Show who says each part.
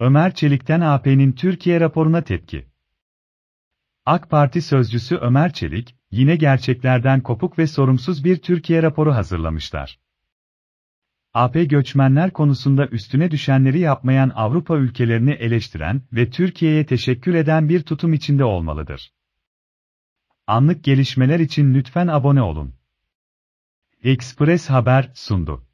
Speaker 1: Ömer Çelik'ten AP'nin Türkiye raporuna tepki. AK Parti sözcüsü Ömer Çelik, yine gerçeklerden kopuk ve sorumsuz bir Türkiye raporu hazırlamışlar. AP göçmenler konusunda üstüne düşenleri yapmayan Avrupa ülkelerini eleştiren ve Türkiye'ye teşekkür eden bir tutum içinde olmalıdır. Anlık gelişmeler için lütfen abone olun. Express
Speaker 2: Haber sundu.